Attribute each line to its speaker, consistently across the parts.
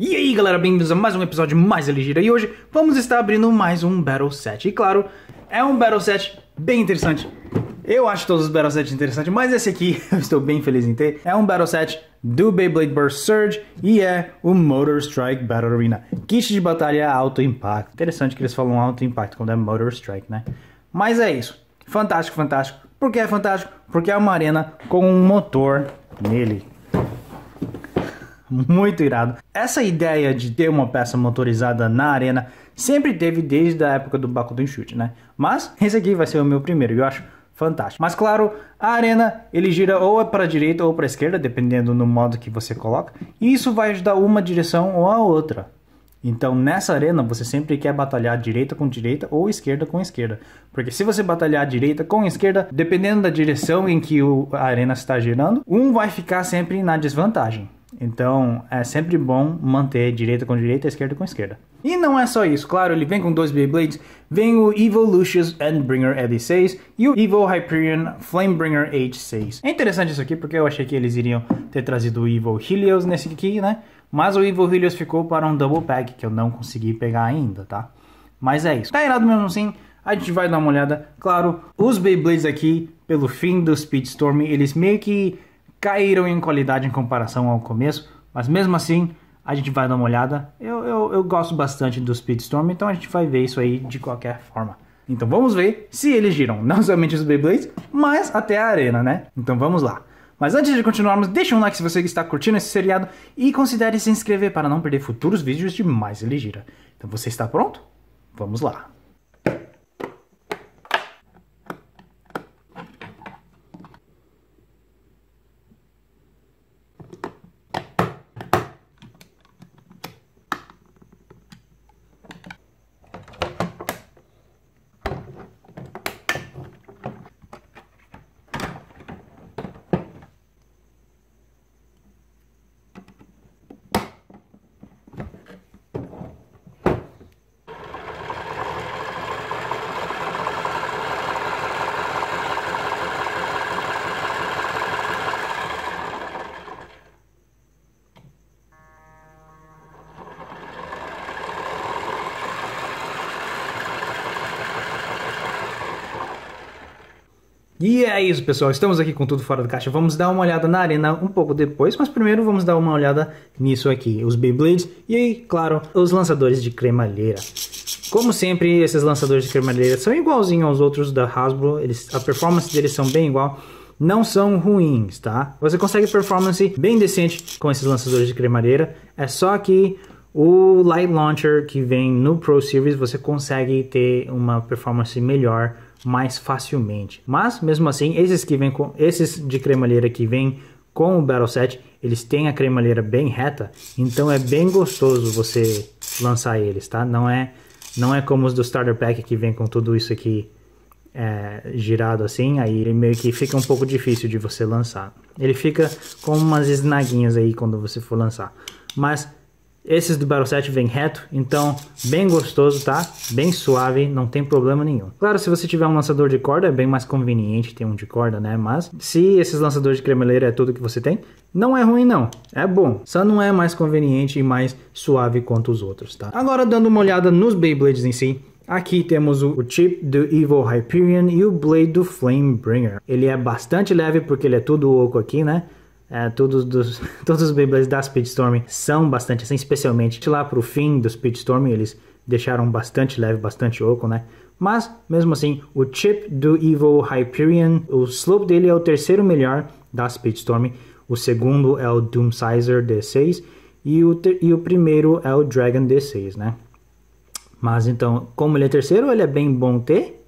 Speaker 1: E aí galera, bem-vindos a mais um episódio mais Eligira e hoje vamos estar abrindo mais um Battle Set. E claro, é um Battle Set bem interessante. Eu acho todos os Battle Sets interessantes, mas esse aqui eu estou bem feliz em ter. É um Battle Set do Beyblade Burst Surge e é o Motor Strike Battle Arena. Kit de batalha alto impacto. Interessante que eles falam alto impacto quando é Motor Strike, né? Mas é isso. Fantástico, fantástico. Por que é fantástico? Porque é uma arena com um motor nele. muito irado. Essa ideia de ter uma peça motorizada na arena sempre teve desde a época do Bakuten Shoot, né? Mas esse aqui vai ser o meu primeiro, eu acho fantástico. Mas claro, a arena ele gira ou é para a direita ou para a esquerda, dependendo do modo que você coloca, e isso vai ajudar uma direção ou a outra. Então, nessa arena, você sempre quer batalhar direita com direita ou esquerda com esquerda. Porque se você batalhar direita com esquerda, dependendo da direção em que a arena está girando, um vai ficar sempre na desvantagem. Então é sempre bom manter direita com direita, esquerda com esquerda. E não é só isso, claro, ele vem com dois Beyblades, vem o Evil Lucius Endbringer L6 e o Evil Hyperion Flamebringer H6. É interessante isso aqui porque eu achei que eles iriam ter trazido o Evil Helios nesse aqui, né? Mas o Evil Helios ficou para um Double Pack, que eu não consegui pegar ainda, tá? Mas é isso. Tá irado mesmo assim, a gente vai dar uma olhada. Claro, os Beyblades aqui, pelo fim do Speedstorm, eles meio que caíram em qualidade em comparação ao começo, mas mesmo assim a gente vai dar uma olhada. Eu, eu, eu gosto bastante do Speedstorm, então a gente vai ver isso aí de qualquer forma. Então vamos ver se eles giram não somente os Beyblades, mas até a arena, né? Então vamos lá. Mas antes de continuarmos, deixa um like se você está curtindo esse seriado e considere se inscrever para não perder futuros vídeos de Mais Ele Gira. Então você está pronto? Vamos lá! E é isso, pessoal. Estamos aqui com tudo fora da caixa. Vamos dar uma olhada na arena um pouco depois, mas primeiro vamos dar uma olhada nisso aqui, os Beyblades e, claro, os lançadores de cremalheira. Como sempre, esses lançadores de cremalheira são igualzinhos aos outros da Hasbro. Eles, a performance deles são bem igual não são ruins, tá? Você consegue performance bem decente com esses lançadores de cremaleira. É só que o Light Launcher que vem no Pro Series você consegue ter uma performance melhor mais facilmente. Mas mesmo assim, esses que vêm com esses de cremalheira que vêm com o Battle Set, eles têm a cremalheira bem reta, então é bem gostoso você lançar eles, tá? Não é não é como os do Starter Pack que vem com tudo isso aqui é, girado assim, aí ele meio que fica um pouco difícil de você lançar. Ele fica com umas esnaguinhas aí quando você for lançar. Mas esses do Battle 7 vem reto, então bem gostoso, tá? Bem suave, não tem problema nenhum. Claro, se você tiver um lançador de corda, é bem mais conveniente ter um de corda, né? Mas se esses lançadores de cremeleira é tudo que você tem, não é ruim não, é bom. Só não é mais conveniente e mais suave quanto os outros, tá? Agora dando uma olhada nos Beyblades em si, Aqui temos o chip do Evil Hyperion e o Blade do Flamebringer. Ele é bastante leve porque ele é tudo oco aqui, né? É, todos, dos, todos os Beyblades da Speedstorm são bastante assim, especialmente lá pro fim do Speedstorm, eles deixaram bastante leve, bastante oco, né? Mas, mesmo assim, o chip do Evil Hyperion, o slope dele é o terceiro melhor da Speedstorm, o segundo é o Doom Sizer D6 e o, e o primeiro é o Dragon D6, né? Mas então, como ele é terceiro, ele é bem bom ter,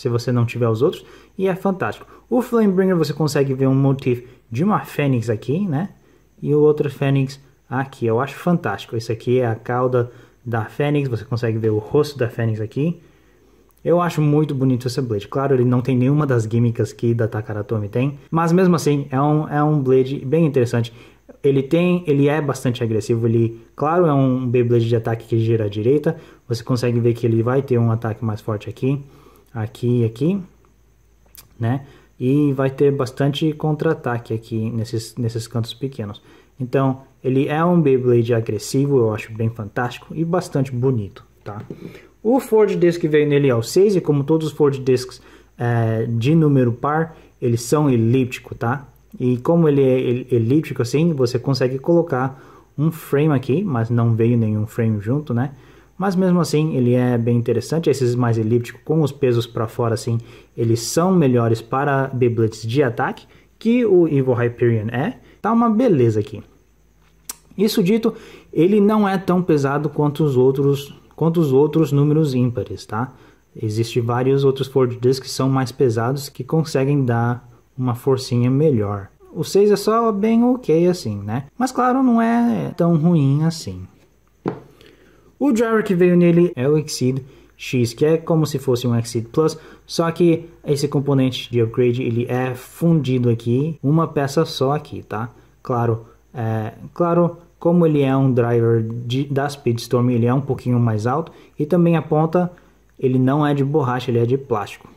Speaker 1: se você não tiver os outros, e é fantástico. O Flamebringer você consegue ver um motif de uma fênix aqui, né? E o outro fênix aqui, eu acho fantástico. Esse aqui é a cauda da fênix, você consegue ver o rosto da fênix aqui. Eu acho muito bonito esse Blade. Claro, ele não tem nenhuma das gimmicks que da Takaratomi tem, mas mesmo assim é um, é um Blade bem interessante. Ele tem, ele é bastante agressivo, ele, claro, é um Beyblade de ataque que gira à direita. Você consegue ver que ele vai ter um ataque mais forte aqui aqui e aqui, né? E vai ter bastante contra-ataque aqui nesses, nesses cantos pequenos. Então, ele é um Beyblade agressivo, eu acho bem fantástico e bastante bonito, tá? O Ford Disc veio nele ao 6 e como todos os Ford Discs é, de número par, eles são elíptico, tá? E como ele é elíptico assim, você consegue colocar um frame aqui, mas não veio nenhum frame junto, né? Mas mesmo assim, ele é bem interessante. Esses mais elípticos, com os pesos para fora, assim, eles são melhores para Beyblades de ataque, que o Evil Hyperion é. Tá uma beleza aqui. Isso dito, ele não é tão pesado quanto os outros, quanto os outros números ímpares, tá? Existem vários outros Ford Discs que são mais pesados, que conseguem dar uma forcinha melhor. O 6 é só bem ok assim, né? Mas claro, não é tão ruim assim. O driver que veio nele é o Exceed X, que é como se fosse um Exceed Plus, só que esse componente de upgrade ele é fundido aqui, uma peça só aqui, tá? Claro, é, claro, como ele é um driver de, da Speedstorm, ele é um pouquinho mais alto e também a ponta ele não é de borracha, ele é de plástico.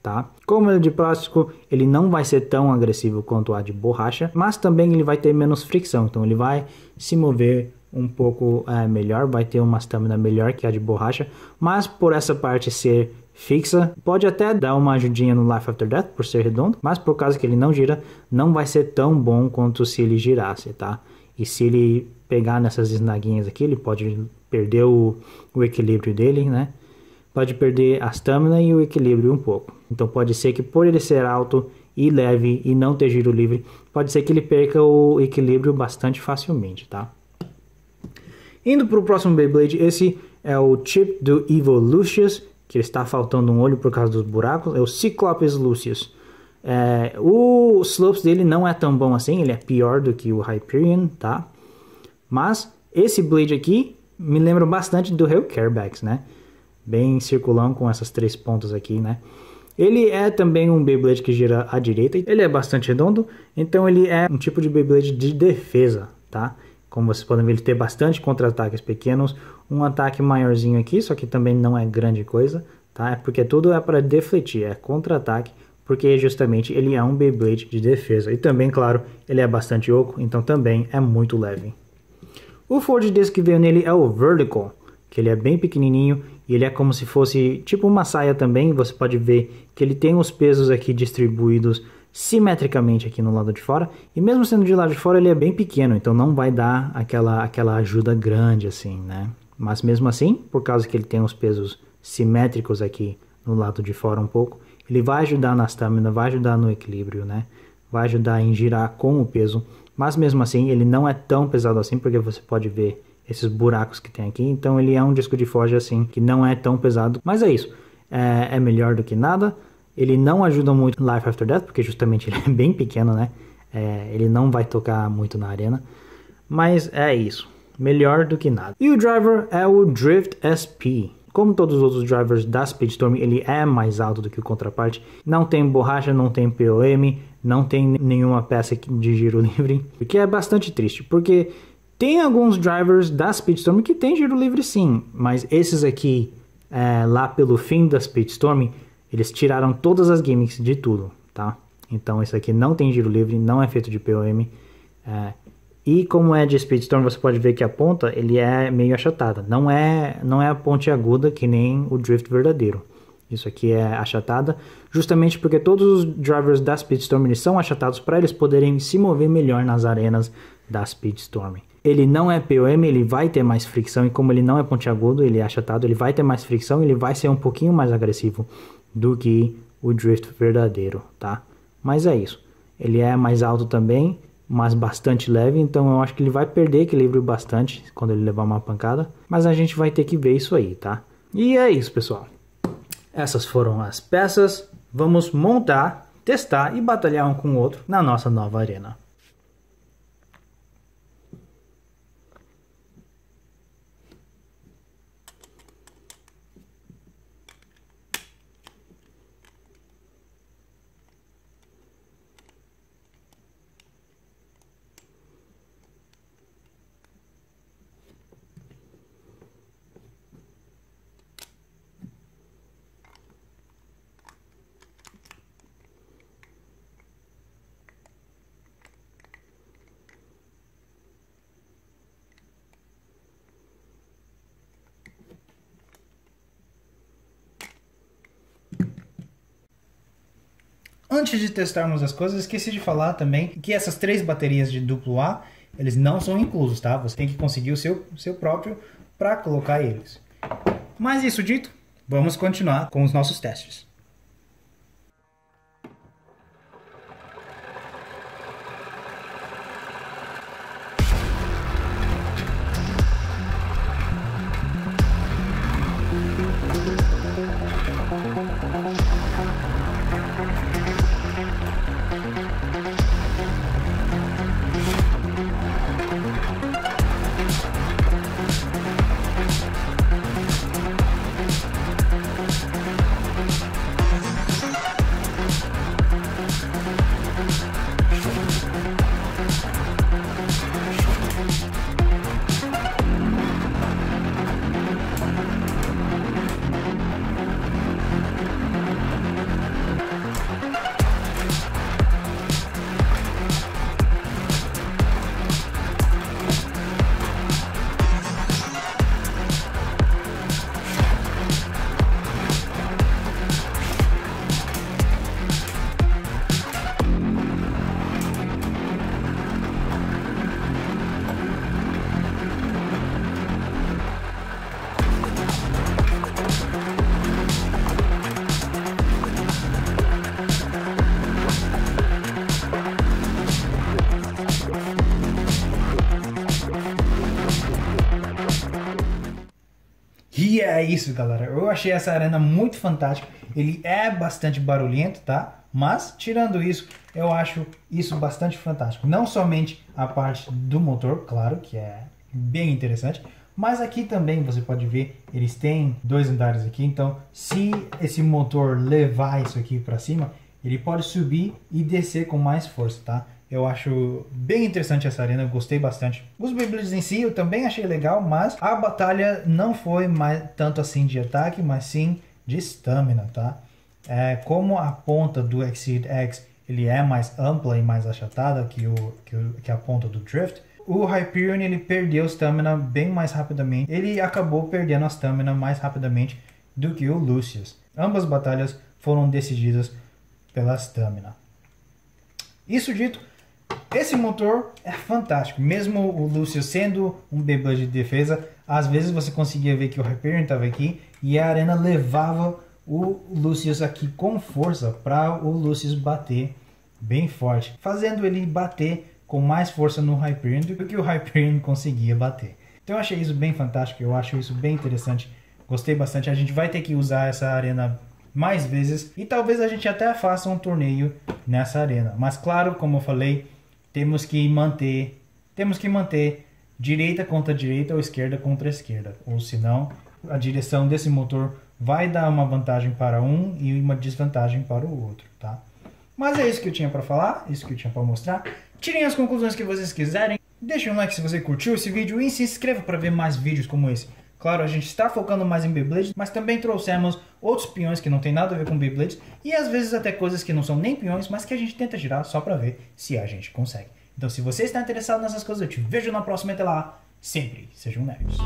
Speaker 1: Tá? Como ele é de plástico, ele não vai ser tão agressivo quanto a de borracha, mas também ele vai ter menos fricção, então ele vai se mover um pouco é, melhor, vai ter uma estamina melhor que a de borracha, mas por essa parte ser fixa, pode até dar uma ajudinha no Life After Death por ser redondo, mas por causa que ele não gira, não vai ser tão bom quanto se ele girasse, tá? E se ele pegar nessas esnaguinhas aqui, ele pode perder o, o equilíbrio dele, né? Pode perder a stamina e o equilíbrio um pouco. Então pode ser que por ele ser alto e leve e não ter giro livre, pode ser que ele perca o equilíbrio bastante facilmente, tá? Indo para o próximo Beyblade, esse é o Chip do Evil Lucius, que está faltando um olho por causa dos buracos, é o Cyclops Lucius. É, o Slopes dele não é tão bom assim, ele é pior do que o Hyperion, tá? Mas esse Blade aqui me lembra bastante do Carebacks né? Bem circulão com essas três pontas aqui, né? Ele é também um Beyblade que gira à direita, ele é bastante redondo, então ele é um tipo de Beyblade de defesa, tá? Como vocês podem ver, ele tem bastante contra-ataques pequenos. Um ataque maiorzinho aqui, só que também não é grande coisa, tá? É porque tudo é para defletir, é contra-ataque, porque justamente ele é um Beyblade de defesa. E também, claro, ele é bastante oco, então também é muito leve. O Ford desse que veio nele é o Vertical, que ele é bem pequenininho e ele é como se fosse tipo uma saia também. Você pode ver que ele tem os pesos aqui distribuídos simetricamente aqui no lado de fora. E mesmo sendo de lado de fora, ele é bem pequeno, então não vai dar aquela, aquela ajuda grande assim, né? Mas mesmo assim, por causa que ele tem os pesos simétricos aqui no lado de fora um pouco, ele vai ajudar na stamina, vai ajudar no equilíbrio, né? Vai ajudar em girar com o peso, mas mesmo assim ele não é tão pesado assim, porque você pode ver esses buracos que tem aqui, então ele é um disco de forja assim, que não é tão pesado, mas é isso. É, é melhor do que nada, ele não ajuda muito no Life After Death, porque justamente ele é bem pequeno, né? É, ele não vai tocar muito na arena. Mas é isso. Melhor do que nada. E o driver é o Drift SP. Como todos os outros drivers da Speedstorm, ele é mais alto do que o contraparte. Não tem borracha, não tem POM, não tem nenhuma peça de giro livre. O que é bastante triste, porque tem alguns drivers da Speedstorm que tem giro livre sim, mas esses aqui, é, lá pelo fim da Speedstorm, eles tiraram todas as gimmicks de tudo, tá? Então isso aqui não tem giro livre, não é feito de POM. É, e como é de Speedstorm, você pode ver que a ponta ele é meio achatada. Não é, não é a ponte aguda que nem o drift verdadeiro. Isso aqui é achatada, justamente porque todos os drivers da Speedstorm eles são achatados para eles poderem se mover melhor nas arenas da Speedstorm. Ele não é POM, ele vai ter mais fricção, e como ele não é pontiagudo, ele é achatado, ele vai ter mais fricção, ele vai ser um pouquinho mais agressivo do que o drift verdadeiro, tá? Mas é isso. Ele é mais alto também, mas bastante leve, então eu acho que ele vai perder equilíbrio bastante quando ele levar uma pancada, mas a gente vai ter que ver isso aí, tá? E é isso, pessoal. Essas foram as peças. Vamos montar, testar e batalhar um com o outro na nossa nova arena. Antes de testarmos as coisas, esqueci de falar também que essas três baterias de duplo A, eles não são inclusos, tá? Você tem que conseguir o seu, seu próprio para colocar eles. Mas isso dito, vamos continuar com os nossos testes. é isso, galera. Eu achei essa arena muito fantástica. Ele é bastante barulhento, tá? Mas, tirando isso, eu acho isso bastante fantástico. Não somente a parte do motor, claro, que é bem interessante, mas aqui também você pode ver, eles têm dois andares aqui, então se esse motor levar isso aqui para cima, ele pode subir e descer com mais força, tá? Eu acho bem interessante essa arena, gostei bastante. Os Beyblades em si eu também achei legal, mas a batalha não foi mais, tanto assim de ataque, mas sim de stamina, tá? É, como a ponta do Exceed X ele é mais ampla e mais achatada que, o, que, o, que a ponta do Drift, o Hyperion ele perdeu stamina bem mais rapidamente. Ele acabou perdendo a stamina mais rapidamente do que o Lucius. Ambas batalhas foram decididas pela stamina. Isso dito, esse motor é fantástico. Mesmo o Lúcio sendo um bebê de defesa, às vezes você conseguia ver que o Hyperion estava aqui e a arena levava o Lucius aqui com força para o Lucius bater bem forte, fazendo ele bater com mais força no Hyperion do que o Hyperion conseguia bater. Então eu achei isso bem fantástico, eu acho isso bem interessante, gostei bastante. A gente vai ter que usar essa arena mais vezes e talvez a gente até faça um torneio nessa arena. Mas claro, como eu falei, temos que manter, temos que manter direita contra direita ou esquerda contra esquerda, ou senão a direção desse motor vai dar uma vantagem para um e uma desvantagem para o outro, tá? Mas é isso que eu tinha para falar, isso que eu tinha para mostrar. Tirem as conclusões que vocês quiserem. Deixem um like se você curtiu esse vídeo e se inscreva para ver mais vídeos como esse. Claro, a gente está focando mais em Beyblade, mas também trouxemos outros peões que não tem nada a ver com Beyblade e às vezes até coisas que não são nem peões, mas que a gente tenta girar só para ver se a gente consegue. Então, se você está interessado nessas coisas, eu te vejo na próxima até lá. Sempre sejam nerds.